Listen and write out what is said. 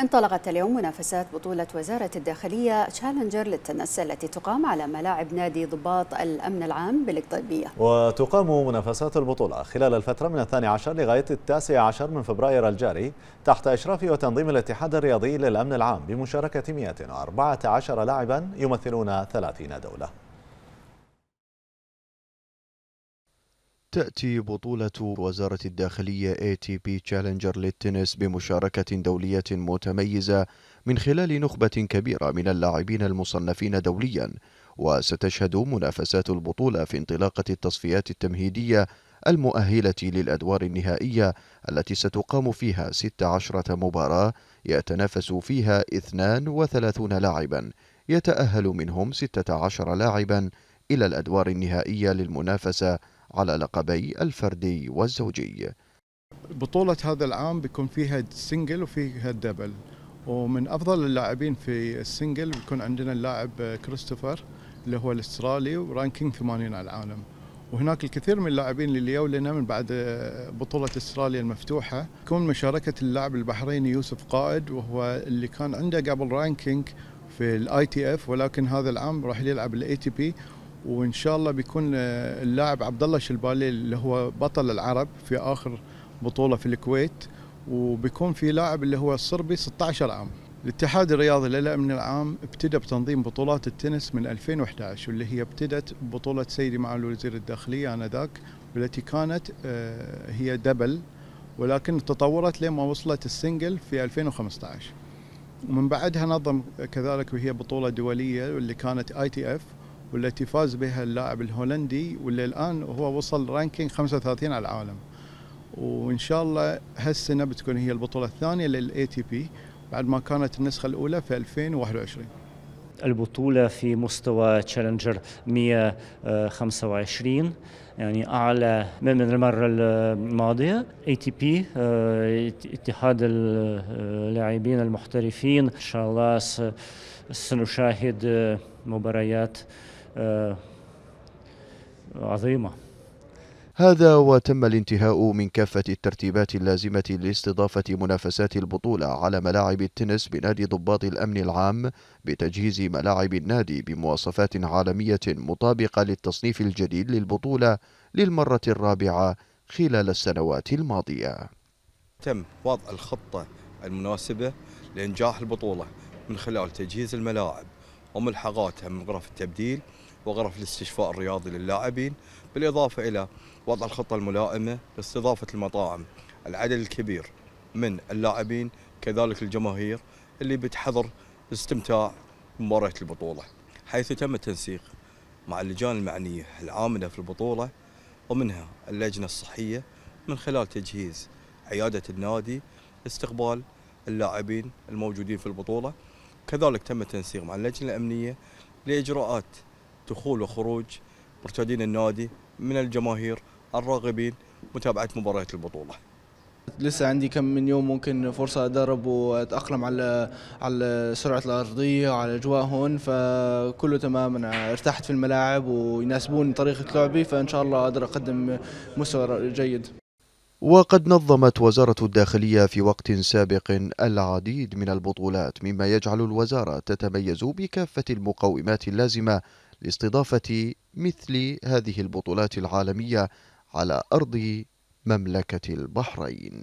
انطلقت اليوم منافسات بطولة وزارة الداخلية تشالنجر للتنس التي تقام على ملاعب نادي ضباط الأمن العام بالقطيبية وتقام منافسات البطولة خلال الفترة من الثاني عشر لغاية التاسع عشر من فبراير الجاري تحت إشراف وتنظيم الاتحاد الرياضي للأمن العام بمشاركة 114 لاعبا يمثلون 30 دولة تأتي بطولة وزارة الداخلية ATP تشالنجر للتنس بمشاركة دولية متميزة من خلال نخبة كبيرة من اللاعبين المصنفين دوليا وستشهد منافسات البطولة في انطلاقة التصفيات التمهيدية المؤهلة للأدوار النهائية التي ستقام فيها 16 مباراة يتنافس فيها 32 لاعبا يتأهل منهم 16 لاعبا إلى الأدوار النهائية للمنافسة على لقبي الفردي والزوجي بطولة هذا العام بيكون فيها سنجل وفيها دبل ومن أفضل اللاعبين في السنجل بيكون عندنا اللاعب كريستوفر اللي هو الاسترالي ورانكينج 80 على العالم وهناك الكثير من اللاعبين اللي جو لنا من بعد بطولة استراليا المفتوحة تكون مشاركة اللاعب البحريني يوسف قائد وهو اللي كان عنده قبل رانكينج في الاي تي اف ولكن هذا العام راح يلعب الاي تي بي وان شاء الله بيكون اللاعب عبد الله شلبالي اللي هو بطل العرب في اخر بطوله في الكويت وبيكون في لاعب اللي هو الصربي 16 عام الاتحاد الرياضي للأمن العام ابتدى بتنظيم بطولات التنس من 2011 واللي هي ابتدت ببطولة سيدي معالي وزير الداخلية آنذاك والتي كانت آه، هي دبل ولكن تطورت لما وصلت السنجل في 2015 ومن بعدها نظم كذلك وهي بطولة دولية واللي كانت اي تي اف والتي فاز بها اللاعب الهولندي واللي الان هو وصل رانكينج 35 على العالم وان شاء الله هالسنه بتكون هي البطوله الثانيه للاي تي بي بعد ما كانت النسخه الاولى في 2021 البطولة في مستوى تشالنجر 125 يعني أعلى من المرة الماضية اي تي بي اتحاد اللاعبين المحترفين إن شاء الله سنشاهد آه، مباريات آه، عظيمه هذا وتم الانتهاء من كافة الترتيبات اللازمة لاستضافة منافسات البطولة على ملاعب التنس بنادي ضباط الأمن العام بتجهيز ملاعب النادي بمواصفات عالمية مطابقة للتصنيف الجديد للبطولة للمرة الرابعة خلال السنوات الماضية تم وضع الخطة المناسبة لإنجاح البطولة من خلال تجهيز الملاعب وملحقاتها من غرف التبديل وغرف الاستشفاء الرياضي للاعبين بالإضافة إلى وضع الخطة الملائمة لاستضافة المطاعم العدد الكبير من اللاعبين كذلك الجماهير اللي بتحضر استمتاع مباراة البطولة حيث تم التنسيق مع اللجان المعنية العاملة في البطولة ومنها اللجنة الصحية من خلال تجهيز عيادة النادي استقبال اللاعبين الموجودين في البطولة كذلك تم التنسيق مع اللجنة الأمنية لإجراءات دخول وخروج مرتادين النادي من الجماهير الراغبين متابعة مباريات البطولة لسه عندي كم من يوم ممكن فرصة أدرب وأتأقلم على على سرعة الأرضية وعلى الأجواء هون فكله تمام أنا ارتحت في الملاعب ويناسبون طريقة لعبي فإن شاء الله أقدر أقدم مستوى جيد وقد نظمت وزارة الداخلية في وقت سابق العديد من البطولات مما يجعل الوزارة تتميز بكافة المقومات اللازمة لاستضافة مثل هذه البطولات العالمية على أرض مملكة البحرين